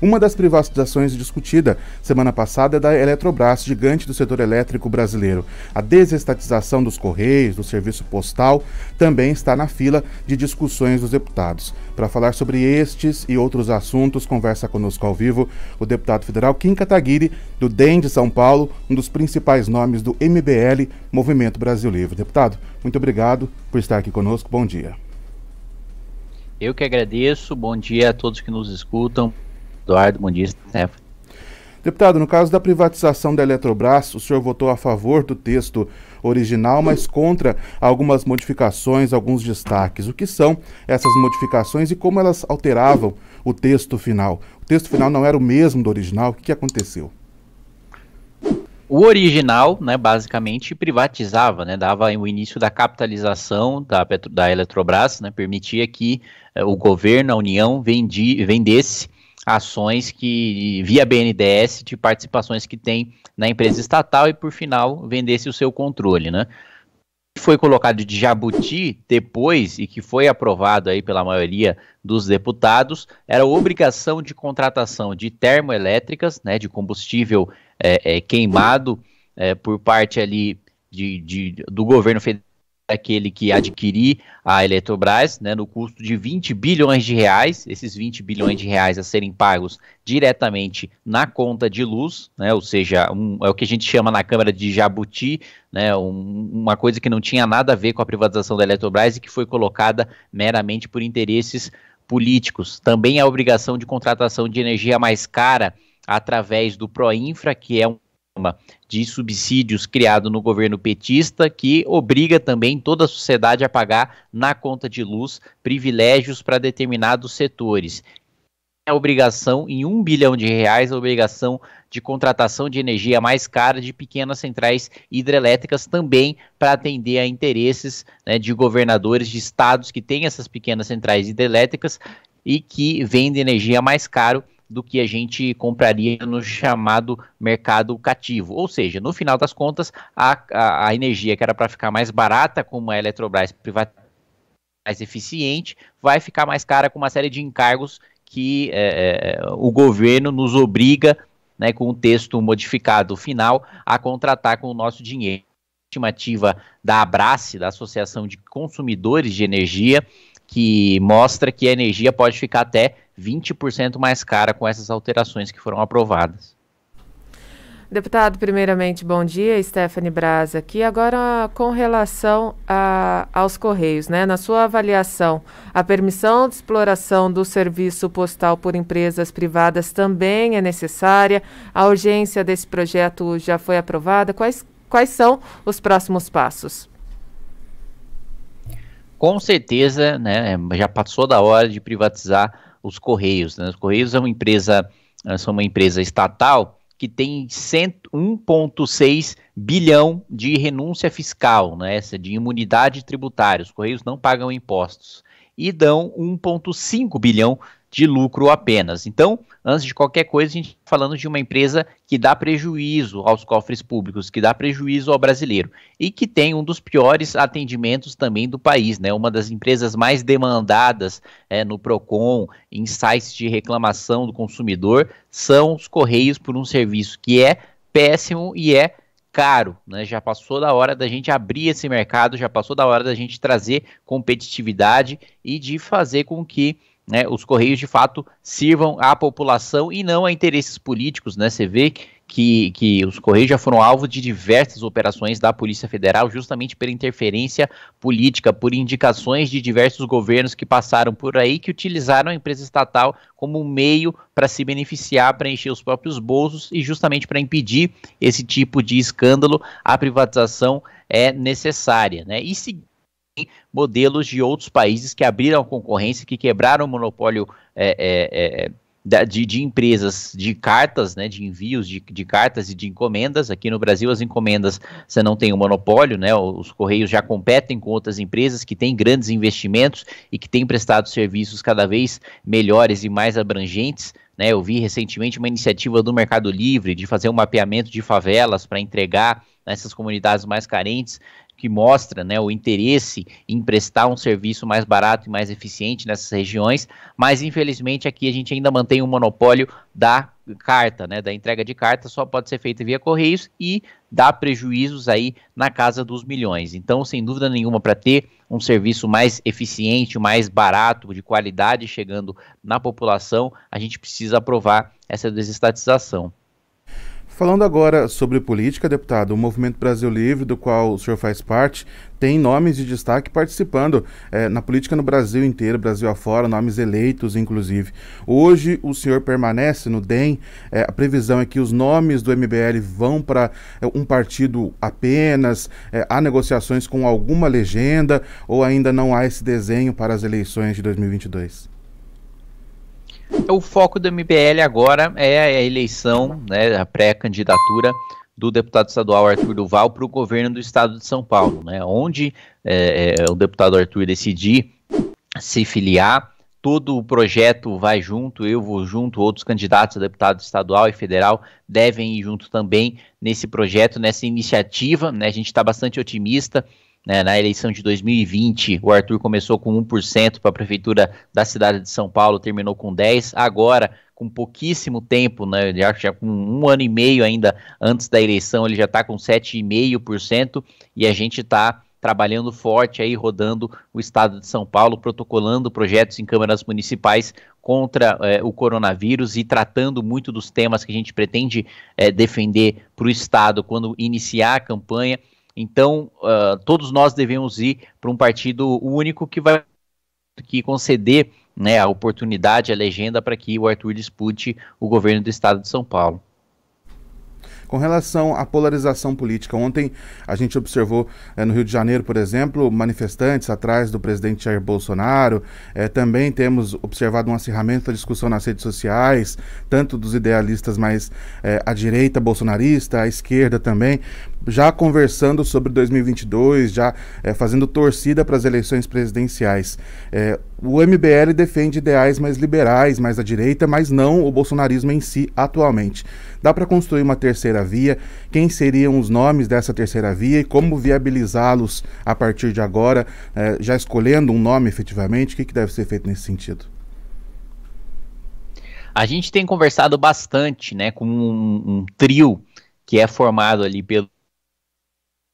Uma das privatizações discutida semana passada é da Eletrobras, gigante do setor elétrico brasileiro. A desestatização dos correios, do serviço postal, também está na fila de discussões dos deputados. Para falar sobre estes e outros assuntos, conversa conosco ao vivo o deputado federal Kim Kataguiri, do DEM de São Paulo, um dos principais nomes do MBL, Movimento Brasil Livre. Deputado, muito obrigado por estar aqui conosco. Bom dia. Eu que agradeço. Bom dia a todos que nos escutam. Eduardo Muniz Neva. Deputado, no caso da privatização da Eletrobras, o senhor votou a favor do texto original, mas contra algumas modificações, alguns destaques. O que são essas modificações e como elas alteravam o texto final? O texto final não era o mesmo do original, o que aconteceu? O original, né, basicamente, privatizava, né, dava o início da capitalização da, Petro, da Eletrobras, né, permitia que eh, o governo, a União, vendi, vendesse ações que via BNDES de participações que tem na empresa estatal e por final vendesse o seu controle, né? Foi colocado de jabuti depois e que foi aprovado aí pela maioria dos deputados era a obrigação de contratação de termoelétricas, né, de combustível é, é, queimado é, por parte ali de, de, do governo federal aquele que adquirir a Eletrobras, né, no custo de 20 bilhões de reais, esses 20 bilhões de reais a serem pagos diretamente na conta de luz, né, ou seja, um, é o que a gente chama na Câmara de Jabuti, né, um, uma coisa que não tinha nada a ver com a privatização da Eletrobras e que foi colocada meramente por interesses políticos. Também a obrigação de contratação de energia mais cara através do Proinfra, que é um de subsídios criado no governo petista, que obriga também toda a sociedade a pagar na conta de luz privilégios para determinados setores. É a obrigação, em um bilhão de reais, a obrigação de contratação de energia mais cara de pequenas centrais hidrelétricas também para atender a interesses né, de governadores de estados que têm essas pequenas centrais hidrelétricas e que vendem energia mais caro do que a gente compraria no chamado mercado cativo. Ou seja, no final das contas, a, a, a energia que era para ficar mais barata, com uma Eletrobras privada mais eficiente, vai ficar mais cara com uma série de encargos que é, é o governo nos obriga, né, com o texto modificado final, a contratar com o nosso dinheiro. A estimativa da Abrace, da Associação de Consumidores de Energia, que mostra que a energia pode ficar até 20% mais cara com essas alterações que foram aprovadas. Deputado, primeiramente, bom dia. Stephanie Braz aqui. Agora, com relação a, aos Correios, né? na sua avaliação, a permissão de exploração do serviço postal por empresas privadas também é necessária? A urgência desse projeto já foi aprovada? Quais, quais são os próximos passos? com certeza, né, é, já passou da hora de privatizar os Correios. Né? Os Correios é uma empresa, eh, são uma empresa estatal que tem 1,6 bilhão de renúncia fiscal, né, essa de imunidade tributária. Os Correios não pagam impostos e dão 1,5 bilhão de lucro apenas. Então, antes de qualquer coisa, a gente está falando de uma empresa que dá prejuízo aos cofres públicos, que dá prejuízo ao brasileiro e que tem um dos piores atendimentos também do país, né? Uma das empresas mais demandadas é, no Procon, em sites de reclamação do consumidor, são os Correios por um serviço que é péssimo e é caro, né? Já passou da hora da gente abrir esse mercado, já passou da hora da gente trazer competitividade e de fazer com que né, os Correios de fato sirvam à população e não a interesses políticos, né? Você vê que, que os Correios já foram alvo de diversas operações da Polícia Federal, justamente pela interferência política, por indicações de diversos governos que passaram por aí, que utilizaram a empresa estatal como meio para se beneficiar, para encher os próprios bolsos e justamente para impedir esse tipo de escândalo, a privatização é necessária, né? E se, modelos de outros países que abriram concorrência, que quebraram o monopólio é, é, é de, de, empresas de cartas, né, de envios de, de, cartas e de encomendas. Aqui no Brasil, as encomendas você não tem o um monopólio, né, os Correios já competem com outras empresas que têm grandes investimentos e que têm prestado serviços cada vez melhores e mais abrangentes né, eu vi recentemente uma iniciativa do Mercado Livre de fazer um mapeamento de favelas para entregar nessas comunidades mais carentes que mostra né, o interesse em prestar um serviço mais barato e mais eficiente nessas regiões, mas infelizmente aqui a gente ainda mantém o um monopólio da carta, né, da entrega de carta só pode ser feita via correios e dá prejuízos aí na casa dos milhões. Então, sem dúvida nenhuma, para ter um serviço mais eficiente, mais barato, de qualidade chegando na população, a gente precisa aprovar essa desestatização. Falando agora sobre política, deputado, o Movimento Brasil Livre, do qual o senhor faz parte, tem nomes de destaque participando eh, na política no Brasil inteiro, Brasil afora, nomes eleitos, inclusive. Hoje o senhor permanece no DEM, eh, a previsão é que os nomes do MBL vão para eh, um partido apenas, há negociações com alguma legenda ou ainda não há esse desenho para as eleições de 2022? É o foco do MBL agora é a eleição, né, a pré-candidatura do deputado estadual Arthur Duval para o governo do estado de São Paulo, né, onde é, é, o deputado Arthur decidir se filiar, todo o projeto vai junto, eu vou junto, outros candidatos a deputado estadual e federal devem ir junto também nesse projeto, nessa iniciativa, né, a gente está bastante otimista, né, na eleição de 2020, o Arthur começou com 1% para a prefeitura da cidade de São Paulo, terminou com 10%. Agora, com pouquíssimo tempo, né, já, já com um ano e meio ainda antes da eleição, ele já está com 7,5% e a gente está trabalhando forte aí, rodando o estado de São Paulo, protocolando projetos em câmaras municipais contra eh, o coronavírus e tratando muito dos temas que a gente pretende eh, defender para o estado quando iniciar a campanha. Então, uh, todos nós devemos ir para um partido único que vai que conceder né, a oportunidade, a legenda para que o Arthur dispute o governo do estado de São Paulo. Com relação à polarização política, ontem a gente observou eh, no Rio de Janeiro, por exemplo, manifestantes atrás do presidente Jair Bolsonaro. Eh, também temos observado um acirramento da discussão nas redes sociais, tanto dos idealistas mais eh, à direita bolsonarista, à esquerda também já conversando sobre 2022, já é, fazendo torcida para as eleições presidenciais. É, o MBL defende ideais mais liberais, mais à direita, mas não o bolsonarismo em si atualmente. Dá para construir uma terceira via? Quem seriam os nomes dessa terceira via e como viabilizá-los a partir de agora, é, já escolhendo um nome efetivamente? O que, que deve ser feito nesse sentido? A gente tem conversado bastante né, com um, um trio que é formado ali pelo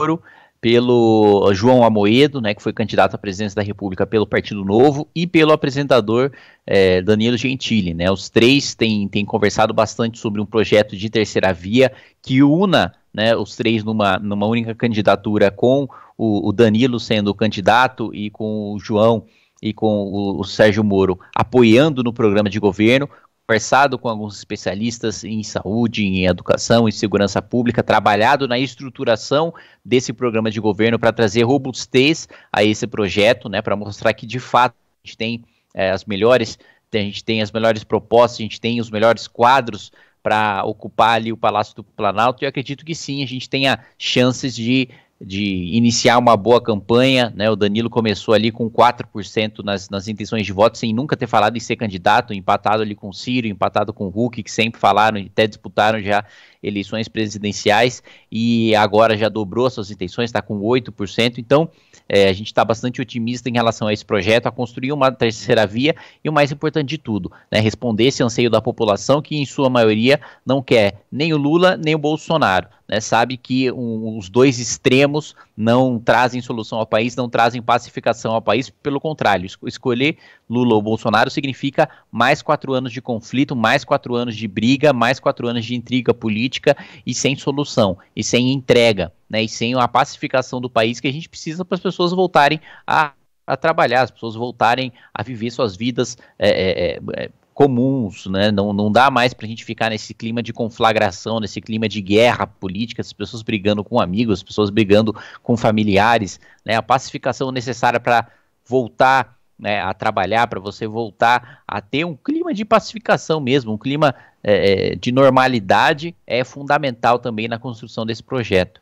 Moro, pelo eh, João Amoedo, né, que foi candidato à presidência da República pelo Partido Novo, e pelo apresentador é, Danilo Gentili. Né, os três têm, têm conversado bastante sobre um projeto de terceira via que una né, os três numa, numa única candidatura, com o, o Danilo sendo o candidato e com o João e com o, o Sérgio Moro apoiando no programa de governo, conversado com alguns especialistas em saúde, em educação, em segurança pública, trabalhado na estruturação desse programa de governo para trazer robustez a esse projeto, né, para mostrar que de fato a gente tem é, as melhores, a gente tem as melhores propostas, a gente tem os melhores quadros para ocupar ali o Palácio do Planalto, e eu acredito que sim, a gente tenha chances de de iniciar uma boa campanha, né? O Danilo começou ali com 4% nas, nas intenções de voto, sem nunca ter falado em ser candidato, empatado ali com o Ciro, empatado com o Hulk, que sempre falaram, e até disputaram já eleições presidenciais e agora já dobrou suas intenções, está com 8%. Então, é, a gente está bastante otimista em relação a esse projeto, a construir uma terceira via e o mais importante de tudo, né, responder esse anseio da população que, em sua maioria, não quer nem o Lula nem o Bolsonaro. Né, sabe que um, os dois extremos não trazem solução ao país, não trazem pacificação ao país, pelo contrário, escolher Lula ou Bolsonaro significa mais quatro anos de conflito, mais quatro anos de briga, mais quatro anos de intriga política política e sem solução, e sem entrega, né, e sem a pacificação do país que a gente precisa para as pessoas voltarem a, a, trabalhar, as pessoas voltarem a viver suas vidas é, é, é, é comuns, né? Não, não dá mais para a gente ficar nesse clima de conflagração, nesse clima de guerra política, as pessoas brigando com amigos, as pessoas brigando com familiares, né? A pacificação necessária para voltar né, a trabalhar, para você voltar a ter um clima de pacificação mesmo, um clima é, é, de normalidade, é fundamental também na construção desse projeto.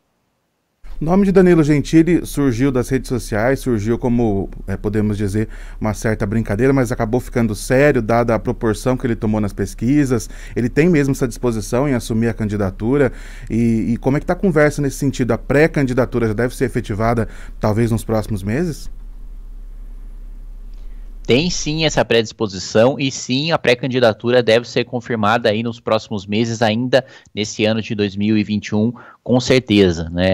O nome de Danilo Gentili surgiu das redes sociais, surgiu como, é, podemos dizer, uma certa brincadeira, mas acabou ficando sério, dada a proporção que ele tomou nas pesquisas. Ele tem mesmo essa disposição em assumir a candidatura. E, e como é que está a conversa nesse sentido? A pré-candidatura já deve ser efetivada, talvez, nos próximos meses? tem sim essa predisposição e sim a pré-candidatura deve ser confirmada aí nos próximos meses, ainda nesse ano de 2021, com certeza. Né?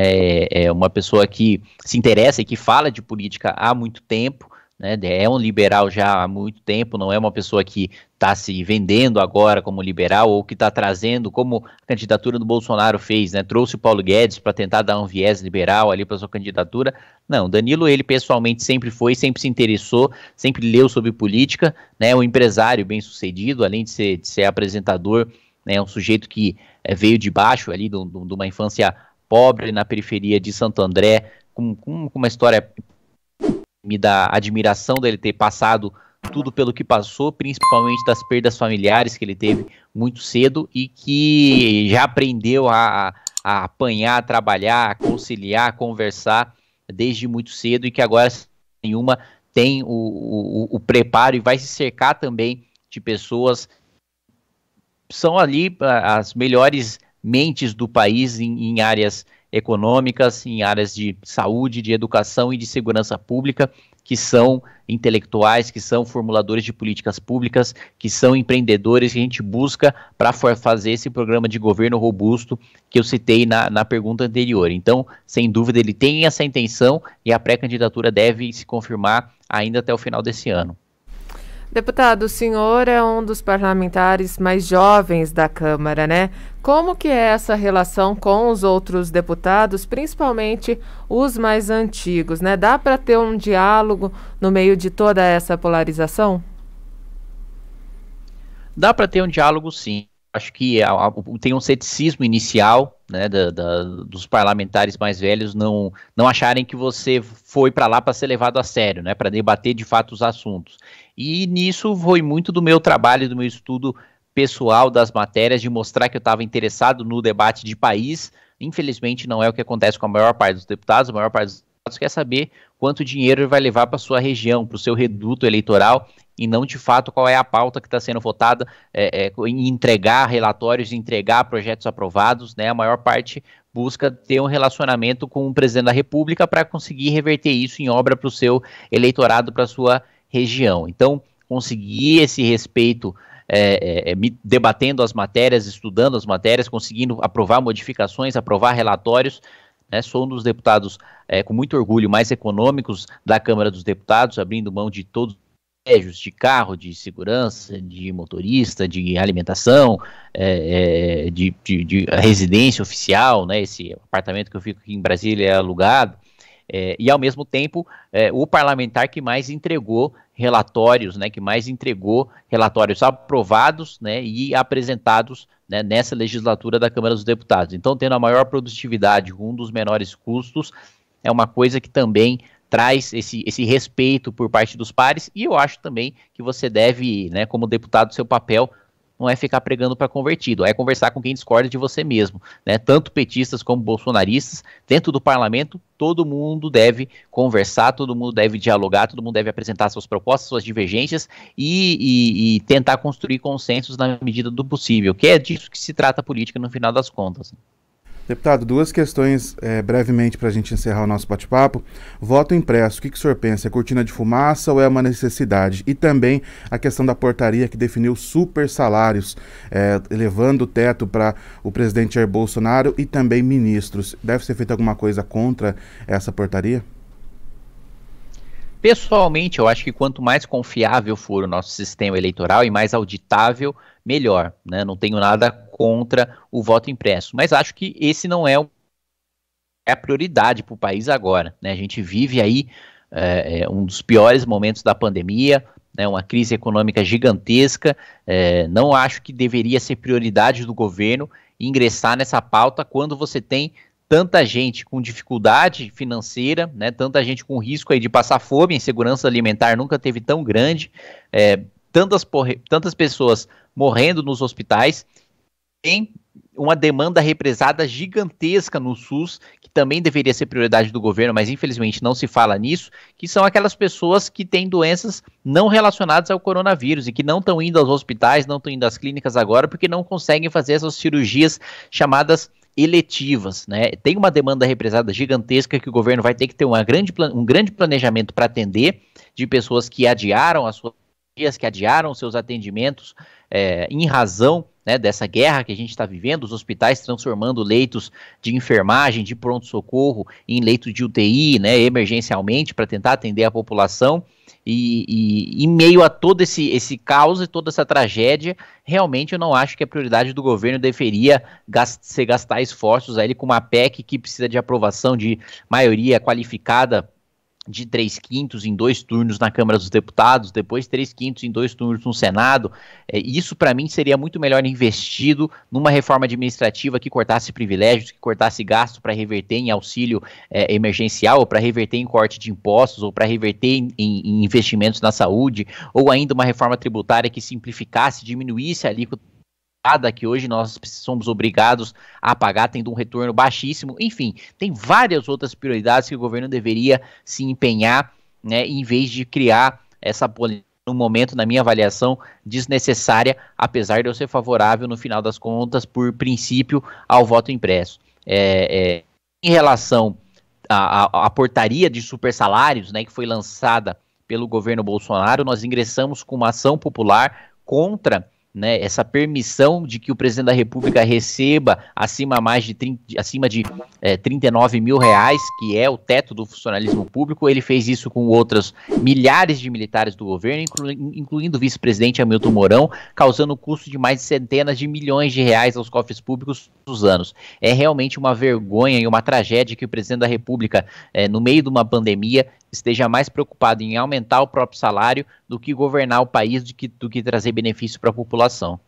É, é uma pessoa que se interessa e que fala de política há muito tempo, né, é um liberal já há muito tempo, não é uma pessoa que está se vendendo agora como liberal ou que está trazendo, como a candidatura do Bolsonaro fez, né, trouxe o Paulo Guedes para tentar dar um viés liberal ali para sua candidatura. Não, Danilo, ele pessoalmente sempre foi, sempre se interessou, sempre leu sobre política, né, um empresário bem sucedido, além de ser, de ser apresentador, né, um sujeito que é, veio de baixo ali, de uma infância pobre na periferia de Santo André, com, com, uma história me dá admiração dele ter passado tudo pelo que passou, principalmente das perdas familiares que ele teve muito cedo e que já aprendeu a, a apanhar, a trabalhar, a conciliar, a conversar desde muito cedo e que agora nenhuma tem o, o, o preparo e vai se cercar também de pessoas são ali as melhores mentes do país em, em áreas econômicas, em áreas de saúde, de educação e de segurança pública, que são intelectuais, que são formuladores de políticas públicas, que são empreendedores que a gente busca para fazer esse programa de governo robusto que eu citei na, na pergunta anterior. Então, sem dúvida, ele tem essa intenção e a pré-candidatura deve se confirmar ainda até o final desse ano. Deputado, o senhor é um dos parlamentares mais jovens da Câmara, né? Como que é essa relação com os outros deputados, principalmente os mais antigos, né? Dá para ter um diálogo no meio de toda essa polarização? Dá para ter um diálogo, sim. Acho que é tem um ceticismo inicial, né, da, da, dos parlamentares mais velhos não, não acharem que você foi para lá para ser levado a sério, né, para debater de fato os assuntos. E nisso foi muito do meu trabalho, do meu estudo pessoal das matérias, de mostrar que eu estava interessado no debate de país. Infelizmente, não é o que acontece com a maior parte dos deputados. A maior parte dos deputados quer saber quanto dinheiro ele vai levar para sua região, para o seu reduto eleitoral, e não de fato qual é a pauta que está sendo votada é, é, em entregar relatórios, entregar projetos aprovados. Né? A maior parte busca ter um relacionamento com o presidente da República para conseguir reverter isso em obra para o seu eleitorado, para sua região. Então, conseguir esse respeito é, é, é debatendo as matérias, estudando as matérias, conseguindo aprovar modificações, aprovar relatórios. Né? Sou um dos deputados é, com muito orgulho mais econômicos da Câmara dos Deputados, abrindo mão de todos privilégios de carro, de segurança, de motorista, de alimentação, é, é, de, de, de, residência oficial, né? Esse apartamento que eu fico aqui em Brasília é alugado é, e ao mesmo tempo é, o parlamentar que mais entregou relatórios, né, que mais entregou relatórios aprovados né, e apresentados né, nessa legislatura da Câmara dos Deputados. Então, tendo a maior produtividade com um dos menores custos, é uma coisa que também traz esse, esse respeito por parte dos pares, e eu acho também que você deve, né, como deputado, seu papel não é ficar pregando para convertido, é conversar com quem discorda de você mesmo, né? Tanto petistas como bolsonaristas, dentro do parlamento, todo mundo deve conversar, todo mundo deve dialogar, todo mundo deve apresentar suas propostas, suas divergências e, e, e tentar construir consensos na medida do possível, que é disso que se trata a política no final das contas. Deputado, duas questões é, brevemente para a gente encerrar o nosso bate-papo. Voto impresso, o que, que o senhor pensa? É cortina de fumaça ou é uma necessidade? E também a questão da portaria que definiu super salários, é, eh, elevando o teto para o presidente Jair Bolsonaro e também ministros. Deve ser feita alguma coisa contra essa portaria? Pessoalmente, eu acho que quanto mais confiável for o nosso sistema eleitoral e mais auditável, melhor. Né? Não tenho nada contra o voto impresso, mas acho que esse não é, o, é a prioridade para o país agora. Né? A gente vive aí é, um dos piores momentos da pandemia, né? uma crise econômica gigantesca. É, não acho que deveria ser prioridade do governo ingressar nessa pauta quando você tem tanta gente com dificuldade financeira, né, tanta gente com risco aí de passar fome, insegurança alimentar nunca teve tão grande, é, tantas, porre, tantas pessoas morrendo nos hospitais, tem uma demanda represada gigantesca no SUS, que também deveria ser prioridade do governo, mas infelizmente não se fala nisso, que são aquelas pessoas que têm doenças não relacionadas ao coronavírus e que não estão indo aos hospitais, não estão indo às clínicas agora, porque não conseguem fazer essas cirurgias chamadas eletivas, né? Tem uma demanda represada gigantesca que o governo vai ter que ter uma grande, um grande planejamento para atender de pessoas que adiaram as suas dias que adiaram seus atendimentos é, em razão né, dessa guerra que a gente está vivendo, os hospitais transformando leitos de enfermagem, de pronto-socorro, em leitos de UTI, né, emergencialmente, para tentar atender a população. E, e, em meio a todo esse, esse caos e toda essa tragédia, realmente eu não acho que a prioridade do governo deveria gast, ser gastar esforços aí com uma PEC que precisa de aprovação de maioria qualificada de três quintos em dois turnos na Câmara dos Deputados, depois três quintos em dois turnos no Senado. É, isso, para mim, seria muito melhor investido numa reforma administrativa que cortasse privilégios, que cortasse gasto para reverter em auxílio é, emergencial, ou para reverter em corte de impostos, ou para reverter em, em, investimentos na saúde, ou ainda uma reforma tributária que simplificasse, diminuísse a alíquota que hoje nós somos obrigados a pagar, tendo um retorno baixíssimo. Enfim, tem várias outras prioridades que o governo deveria se empenhar, né, em vez de criar essa polêmica no momento, na minha avaliação, desnecessária, apesar de eu ser favorável, no final das contas, por princípio, ao voto impresso. É, é, em relação à, à portaria de supersalários, né, que foi lançada pelo governo Bolsonaro, nós ingressamos com uma ação popular contra né, essa permissão de que o presidente da República receba acima mais de 30, acima de é, 39 mil reais, que é o teto do funcionalismo público. Ele fez isso com outros milhares de militares do governo, inclu, incluindo o vice-presidente Hamilton Mourão, causando o custo de mais de centenas de milhões de reais aos cofres públicos dos anos. É realmente uma vergonha e uma tragédia que o presidente da República, é, no meio de uma pandemia, esteja mais preocupado em aumentar o próprio salário do que governar o país, do que, do que trazer benefício para a população.